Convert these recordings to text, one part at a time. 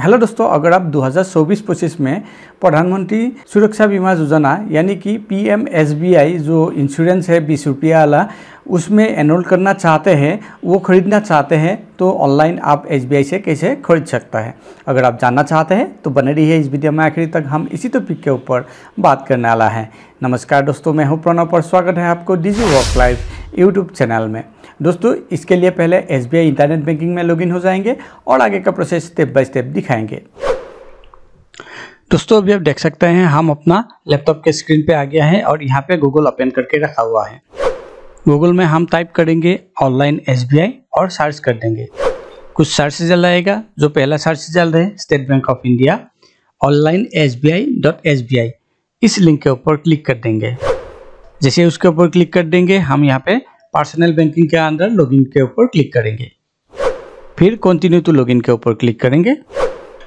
hello दोस्तों अगर आप 2024-25 में प्रधानमंत्री सुरक्षा बीमा योजना यानी कि P M S B I जो इंश्योरेंस है बीस रुपया वाला उसमें एनरोल करना चाहते हैं वो खरीदना चाहते हैं तो ऑनलाइन आप एस से कैसे खरीद सकता है अगर आप जानना चाहते हैं तो बने रही है इस वीडियो में आखिरी तक हम इसी टॉपिक के ऊपर बात करने वाला है नमस्कार दोस्तों मैं हूँ प्रणव पर स्वागत है आपको digi walk life YouTube channel में दोस्तों इसके लिए पहले एस इंटरनेट बैंकिंग में लॉगिन हो जाएंगे और आगे का प्रोसेस स्टेप बाय स्टेप दिखाएंगे दोस्तों अभी आप देख सकते हैं हम अपना लैपटॉप के स्क्रीन पे आ गया है और यहाँ पे गूगल ओपन करके रखा हुआ है गूगल में हम टाइप करेंगे ऑनलाइन एस और सर्च कर देंगे कुछ सर्च रिजल्ट आएगा जो पहला सर्च रिजल्ट है State Bank of India online S dot S इस लिंक के ऊपर क्लिक कर देंगे जैसे उसके ऊपर क्लिक कर देंगे हम यहाँ पे पर्सनल बैंकिंग के अंदर लॉगिन के ऊपर क्लिक करेंगे फिर कंटिन्यू टू लॉगिन के ऊपर क्लिक करेंगे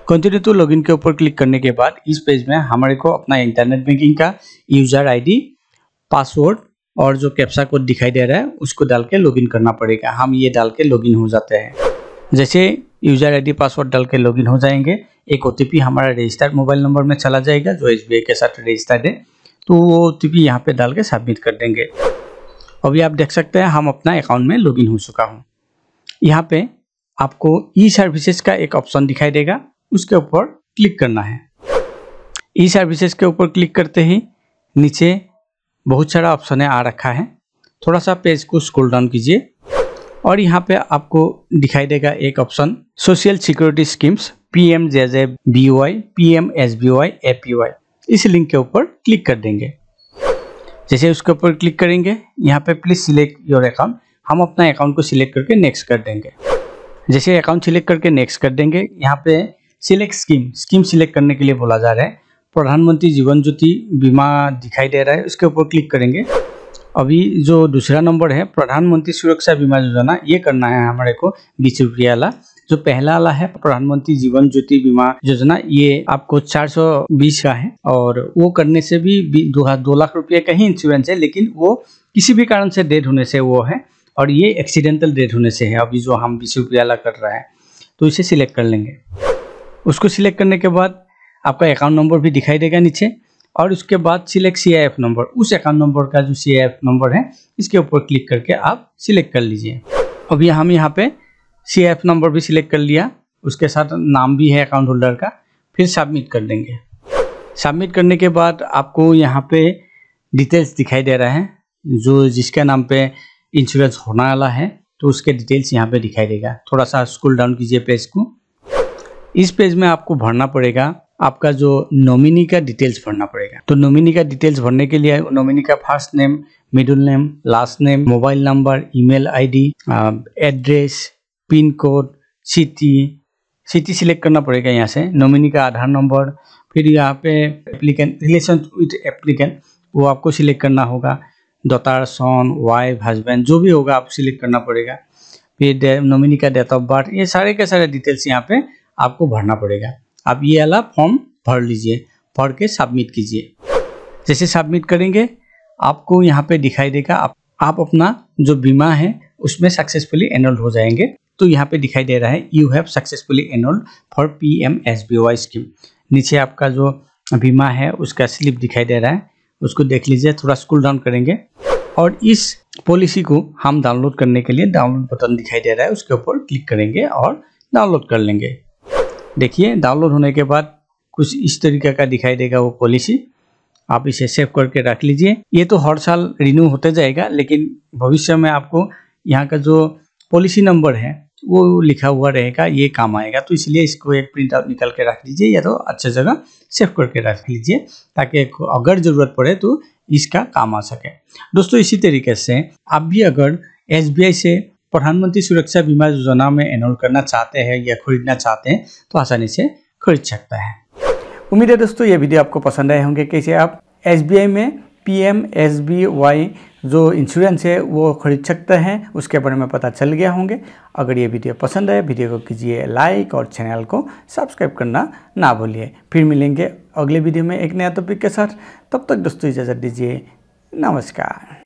कंटिन्यू टू लॉगिन के ऊपर क्लिक करने के बाद इस पेज में हमारे को अपना इंटरनेट बैंकिंग का यूजर डी पासवर्ड और जो कैप्सा कोड दिखाई दे रहा है उसको डाल के इन करना पड़ेगा हम ये डाल के लॉगिन हो जाते हैं जैसे यूजर आईडी पासवर्ड डाल के लॉगिन हो जाएंगे एक ओ हमारा रजिस्टर्ड मोबाइल नंबर में चला जाएगा जो एस के साथ रजिस्टर्ड है तो वो ओ टी यहाँ पे डाल के सबमिट कर देंगे अभी आप देख सकते हैं हम अपना अकाउंट में लॉगिन हो चुका हूँ यहाँ पे आपको ई सर्विसेज का एक ऑप्शन दिखाई देगा उसके ऊपर क्लिक करना है ई सर्विसेज के ऊपर क्लिक करते ही नीचे बहुत सारा ऑप्शन आ रखा है थोड़ा सा पेज को स्क्रॉल डाउन कीजिए और यहाँ पे आपको दिखाई देगा एक option social security schemes P M J J B Y P M S B Y A P Y इस लिंक के ऊपर क्लिक कर देंगे जैसे उसके ऊपर क्लिक करेंगे यहाँ पे प्लीज़ सिलेक्ट योर अकाउंट हम अपना अकाउंट को सिलेक्ट करके नेक्स्ट कर देंगे जैसे अकाउंट सिलेक्ट करके नेक्स्ट कर देंगे यहाँ पे सिलेक्ट स्कीम स्कीम सिलेक्ट करने के लिए बोला जा रहा है प्रधानमंत्री जीवन ज्योति बीमा दिखाई दे रहा है उसके ऊपर क्लिक करेंगे अभी जो दूसरा नंबर है प्रधानमंत्री सुरक्षा बीमा योजना ये करना है हमारे को बीस रुपया वाला जो पहला वाला है प्रधानमंत्री जीवन ज्योति बीमा योजना ये आपको चार सौ बीस का है और वो करने से भी दो, दो लाख रुपये का ही इंश्योरेंस है लेकिन वो किसी भी कारण से डेथ होने से वो है और ये एक्सीडेंटल डेथ होने से है अभी जो हम बीस रुपये वाला कर रहा है तो इसे सिलेक्ट कर लेंगे उसको सिलेक्ट करने के बाद आपका अकाउंट नंबर भी दिखाई देगा नीचे और उसके बाद सिलेक्ट सी नंबर उस अकाउंट नंबर का जो सी नंबर है इसके ऊपर क्लिक करके आप सिलेक्ट कर लीजिए अभी हम यहाँ पे सी एफ नंबर भी सिलेक्ट कर लिया उसके साथ नाम भी है अकाउंट होल्डर का फिर सबमिट कर देंगे सबमिट करने के बाद आपको यहाँ पे डिटेल्स दिखाई दे रहा है जो जिसके नाम पे इंश्योरेंस होने वाला है तो उसके डिटेल्स यहाँ पे दिखाई देगा थोड़ा सा स्कूल डाउन कीजिए पेज को इस पेज में आपको भरना पड़ेगा आपका जो नॉमिनी का डिटेल्स भरना पड़ेगा तो नॉमिनी का डिटेल्स भरने के लिए नॉमिनी का first name middle name last name mobile number email ID address pin code city city select करना पड़ेगा यहाँ से नॉमिनी का आधार नंबर फिर यहाँ पे एप्लीकेंट रिलेशन विथ एप्लीकेंट वो आपको सिलेक्ट करना होगा दोतार सन वाइफ हस्बैंड जो भी होगा आप सिलेक्ट करना पड़ेगा फिर नॉमिनी का डेट ऑफ बर्थ ये सारे के सारे डिटेल्स यहाँ पे आपको भरना पड़ेगा आप ये वाला फॉर्म भर लीजिए भर के सबमिट कीजिए जैसे सबमिट करेंगे आपको यहाँ पे दिखाई देगा आप, आप अपना जो बीमा है उसमें सक्सेसफुली एनरोल हो जाएंगे तो यहाँ पे दिखाई दे रहा है you have successfully enrolled for P M S B Y scheme नीचे आपका जो बीमा है उसका स्लिप दिखाई दे रहा है उसको देख लीजिए थोड़ा स्कूल डाउन करेंगे और इस पॉलिसी को हम डाउनलोड करने के लिए डाउनलोड बटन दिखाई दे रहा है उसके ऊपर क्लिक करेंगे और डाउनलोड कर लेंगे देखिए डाउनलोड होने के बाद कुछ इस तरीके का दिखाई देगा वो पॉलिसी आप इसे सेव करके रख लीजिए ये तो हर साल रिन्यू होते जाएगा लेकिन भविष्य में आपको यहाँ का जो पॉलिसी नंबर है वो लिखा हुआ रहेगा ये काम आएगा तो इसलिए इसको एक प्रिंट आउट निकाल के रख लीजिए या तो अच्छा जगह सेव करके रख लीजिए ताकि अगर ज़रूरत पड़े तो इसका काम आ सके दोस्तों इसी तरीके से आप भी अगर एस से प्रधानमंत्री सुरक्षा बीमा योजना में एनरोल करना चाहते हैं या खरीदना चाहते हैं तो आसानी से खरीद सकता है उम्मीद है दोस्तों ये वीडियो आपको पसंद आए होंगे कैसे आप एस में वाई जो इंश्योरेंस है वो खरीद सकते हैं उसके बारे में पता चल गया होंगे अगर ये वीडियो पसंद है वीडियो को कीजिए लाइक और चैनल को सब्सक्राइब करना ना भूलिए फिर मिलेंगे अगले वीडियो में एक नया टॉपिक के साथ तब तक दोस्तों इजाज़त दीजिए नमस्कार